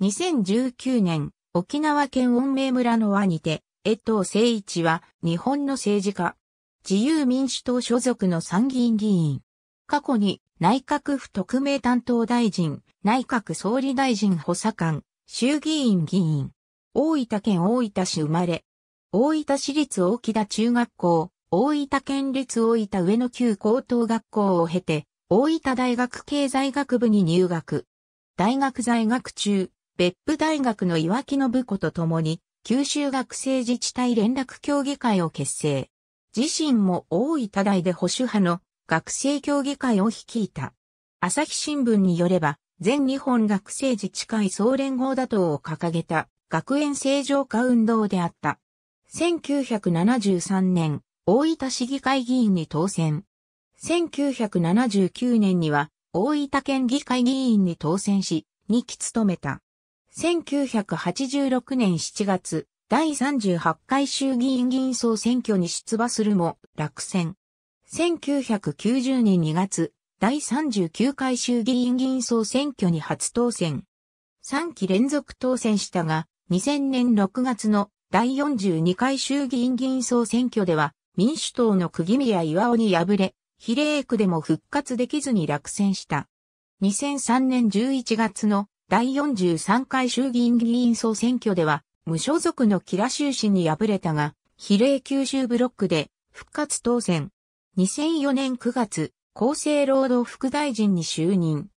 2019年、沖縄県恩明村の輪にて、江藤誠一は日本の政治家。自由民主党所属の参議院議員。過去に内閣府特命担当大臣、内閣総理大臣補佐官、衆議院議員。大分県大分市生まれ。大分市立大木田中学校、大分県立大分上野旧高等学校を経て、大分大学経済学部に入学。大学在学中、別府大学の岩木信子と共に、九州学生自治体連絡協議会を結成。自身も大分大で保守派の学生協議会を率いた。朝日新聞によれば、全日本学生自治会総連合打倒を掲げた学園正常化運動であった。1973年、大分市議会議員に当選。1979年には、大分県議会議員に当選し、2期務めた。1986年7月、第38回衆議院議員総選挙に出馬するも落選。1990年2月、第39回衆議院議員総選挙に初当選。3期連続当選したが、2000年6月の第42回衆議院議員総選挙では、民主党の釘宮岩尾に敗れ、比例区でも復活できずに落選した。2003年11月の第43回衆議院議員総選挙では、無所属の吉良州氏に敗れたが、比例九州ブロックで復活当選。2004年9月、厚生労働副大臣に就任。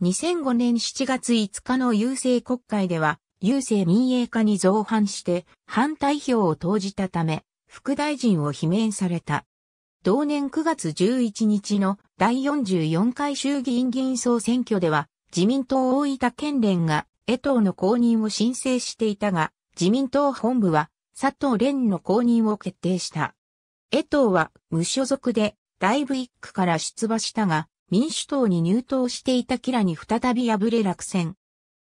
2005年7月5日の郵政国会では、郵政民営化に造反して反対票を投じたため、副大臣を罷免された。同年9月11日の第44回衆議院議員総選挙では、自民党大分県連が、江藤の公認を申請していたが、自民党本部は、佐藤蓮の公認を決定した。江藤は無所属で、大部一区から出馬したが、民主党に入党していたキラに再び敗れ落選。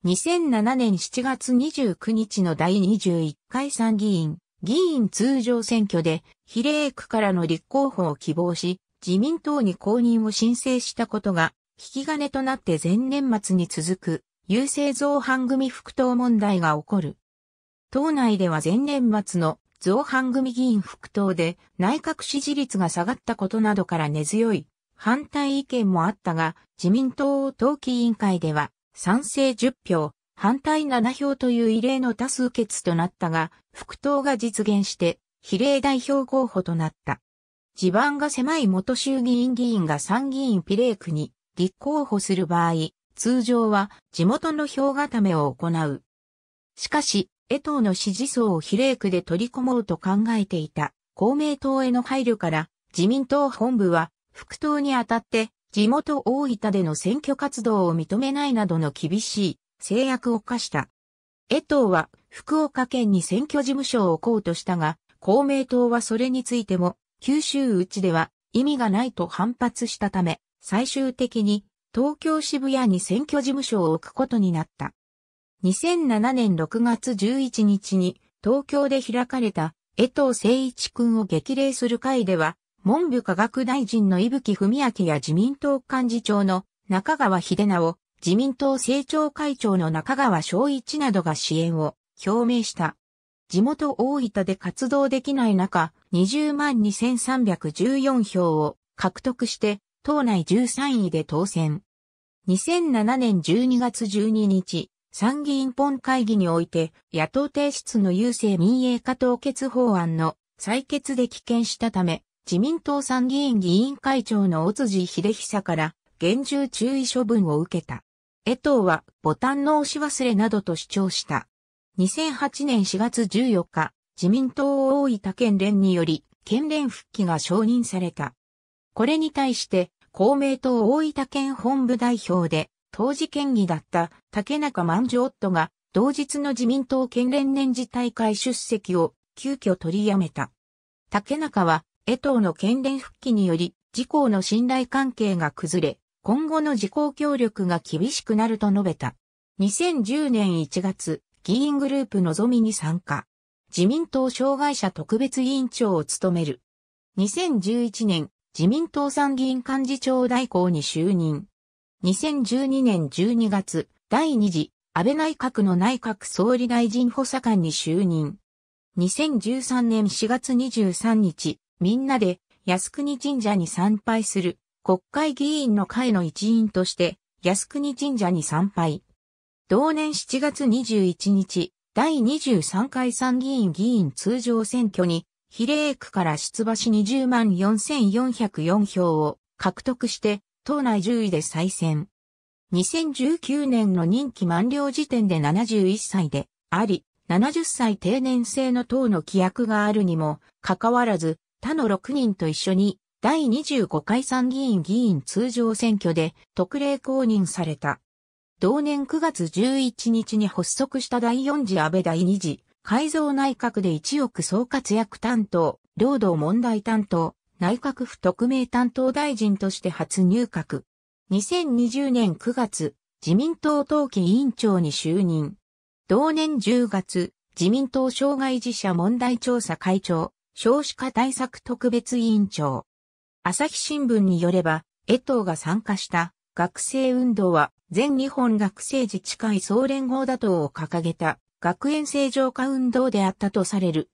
2007年7月29日の第21回参議院、議員通常選挙で、比例区からの立候補を希望し、自民党に公認を申請したことが引き金となって前年末に続く、優勢造反組復党問題が起こる。党内では前年末の造反組議員復党で内閣支持率が下がったことなどから根強い反対意見もあったが、自民党党記委員会では賛成10票、反対7票という異例の多数決となったが、復党が実現して比例代表候補となった。地盤が狭い元衆議院議員が参議院比例区に立候補する場合、通常は地元の票固めを行う。しかし、江藤の支持層を比例区で取り込もうと考えていた公明党への配慮から自民党本部は副党にあたって地元大分での選挙活動を認めないなどの厳しい制約を課した。江藤は福岡県に選挙事務所を置こうとしたが、公明党はそれについても九州内では意味がないと反発したため、最終的に東京渋谷に選挙事務所を置くことになった。2007年6月11日に東京で開かれた江藤誠一君を激励する会では、文部科学大臣の伊吹文明や自民党幹事長の中川秀直、自民党政調会長の中川昭一などが支援を表明した。地元大分で活動できない中、20万2314票を獲得して党内13位で当選。2007年12月12日、参議院本会議において、野党提出の郵政民営化凍結法案の採決で棄権したため、自民党参議院議員会長の尾辻秀久から厳重注意処分を受けた。江藤はボタンの押し忘れなどと主張した。2008年4月14日、自民党大分県連により、県連復帰が承認された。これに対して、公明党大分県本部代表で、当時県議だった竹中万丈夫が、同日の自民党県連年次大会出席を急遽取りやめた。竹中は、江藤の県連復帰により、自公の信頼関係が崩れ、今後の自公協力が厳しくなると述べた。2010年1月、議員グループのぞみに参加。自民党障害者特別委員長を務める。2011年、自民党参議院幹事長代行に就任。2012年12月、第2次安倍内閣の内閣総理大臣補佐官に就任。2013年4月23日、みんなで靖国神社に参拝する国会議員の会の一員として靖国神社に参拝。同年7月21日、第23回参議院議員通常選挙に比例区から出馬し20万4404票を獲得して、党内10位で再選。2019年の任期満了時点で71歳であり、70歳定年制の党の規約があるにも、かかわらず、他の6人と一緒に、第25回参議院議員通常選挙で特例公認された。同年9月11日に発足した第4次安倍第2次改造内閣で一億総活躍担当、領土問題担当、内閣府特命担当大臣として初入閣。2020年9月、自民党党紀委員長に就任。同年10月、自民党障害児者問題調査会長、少子化対策特別委員長。朝日新聞によれば、江藤が参加した学生運動は全日本学生自治会総連合打倒を掲げた学園正常化運動であったとされる。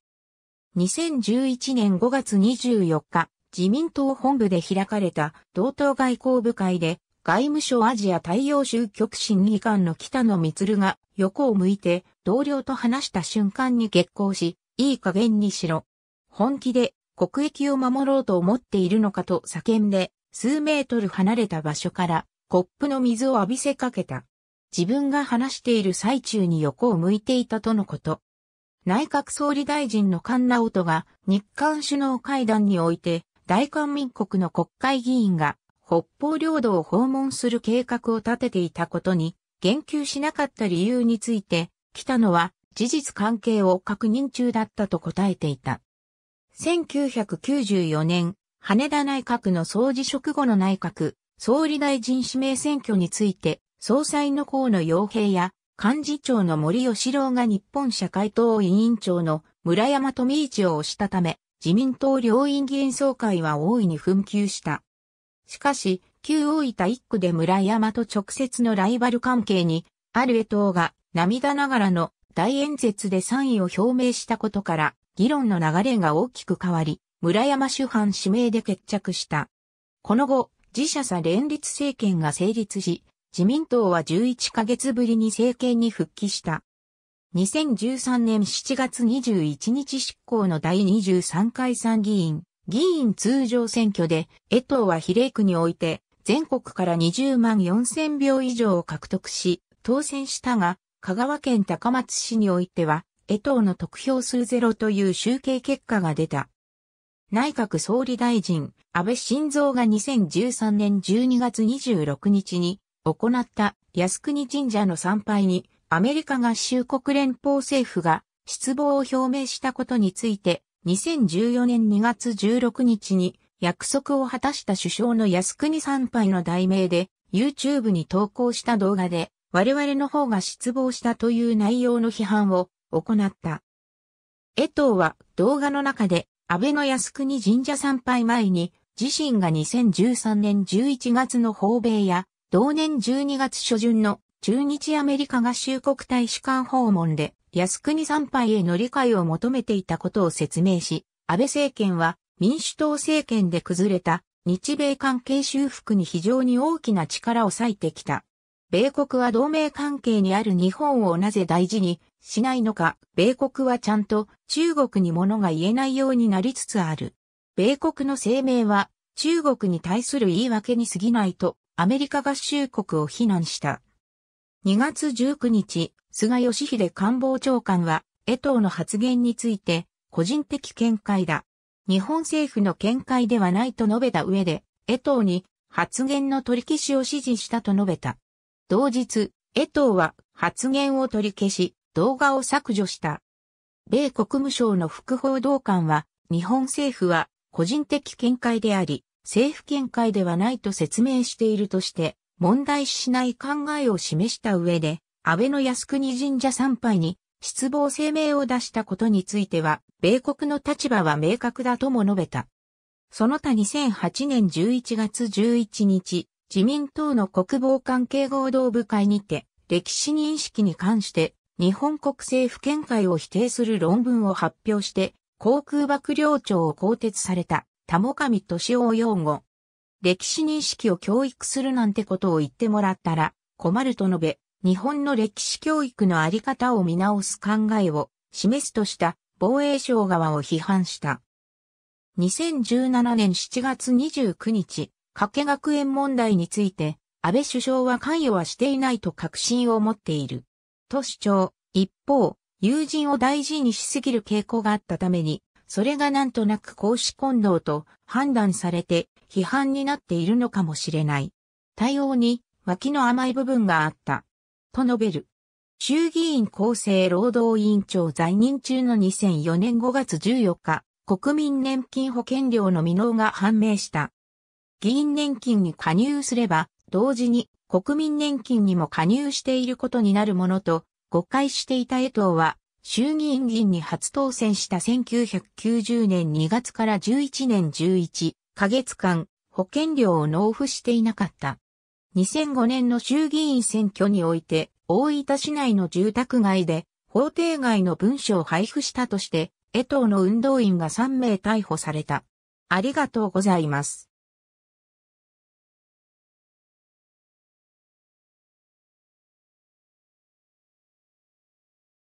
2011年5月24日、自民党本部で開かれた同党外交部会で、外務省アジア太陽州局審議官の北野光が横を向いて同僚と話した瞬間に激行し、いい加減にしろ。本気で国益を守ろうと思っているのかと叫んで、数メートル離れた場所からコップの水を浴びせかけた。自分が話している最中に横を向いていたとのこと。内閣総理大臣の菅直人が日韓首脳会談において大韓民国の国会議員が北方領土を訪問する計画を立てていたことに言及しなかった理由について、北野は事実関係を確認中だったと答えていた。1994年、羽田内閣の総辞職後の内閣、総理大臣指名選挙について、総裁の河野洋平や、幹事長の森吉郎が日本社会党委員長の村山富一を推したため、自民党両院議員総会は大いに紛糾した。しかし、旧大分一区で村山と直接のライバル関係に、ある江藤が涙ながらの大演説で賛意を表明したことから、議論の流れが大きく変わり、村山主犯指名で決着した。この後、自社さ連立政権が成立し、自民党は11ヶ月ぶりに政権に復帰した。2013年7月21日執行の第23回参議院、議員通常選挙で、江藤は比例区において、全国から20万4000票以上を獲得し、当選したが、香川県高松市においては、江藤の得票数ゼロという集計結果が出た。内閣総理大臣、安倍晋三が2013年12月26日に行った靖国神社の参拝にアメリカ合衆国連邦政府が失望を表明したことについて2014年2月16日に約束を果たした首相の靖国参拝の題名で YouTube に投稿した動画で我々の方が失望したという内容の批判を行った。江藤は動画の中で安倍の靖国神社参拝前に自身が2013年11月の訪米や同年12月初旬の中日アメリカ合衆国大使館訪問で靖国参拝への理解を求めていたことを説明し、安倍政権は民主党政権で崩れた日米関係修復に非常に大きな力を割いてきた。米国は同盟関係にある日本をなぜ大事にしないのか、米国はちゃんと中国に物が言えないようになりつつある。米国の声明は中国に対する言い訳に過ぎないとアメリカ合衆国を非難した。2月19日、菅義偉官房長官は、江藤の発言について、個人的見解だ。日本政府の見解ではないと述べた上で、江藤に発言の取り消しを指示したと述べた。同日、江藤は発言を取り消し、動画を削除した。米国務省の副報道官は、日本政府は個人的見解であり、政府見解ではないと説明しているとして、問題視しない考えを示した上で、安倍の靖国神社参拝に失望声明を出したことについては、米国の立場は明確だとも述べた。その他2008年11月11日、自民党の国防関係合同部会にて、歴史認識に関して、日本国政府見解を否定する論文を発表して、航空幕僚長を更迭された。田も上敏夫擁護。歴史認識を教育するなんてことを言ってもらったら困ると述べ、日本の歴史教育のあり方を見直す考えを示すとした防衛省側を批判した。2017年7月29日、加計学園問題について、安倍首相は関与はしていないと確信を持っている。と主張。一方、友人を大事にしすぎる傾向があったために、それがなんとなく公私混同と判断されて批判になっているのかもしれない。対応に脇の甘い部分があった。と述べる。衆議院厚生労働委員長在任中の2004年5月14日、国民年金保険料の未納が判明した。議員年金に加入すれば、同時に国民年金にも加入していることになるものと、誤解していた江藤は、衆議院議員に初当選した1990年2月から11年11ヶ月間、保険料を納付していなかった。2005年の衆議院選挙において、大分市内の住宅街で、法定外の文書を配布したとして、江藤の運動員が3名逮捕された。ありがとうございます。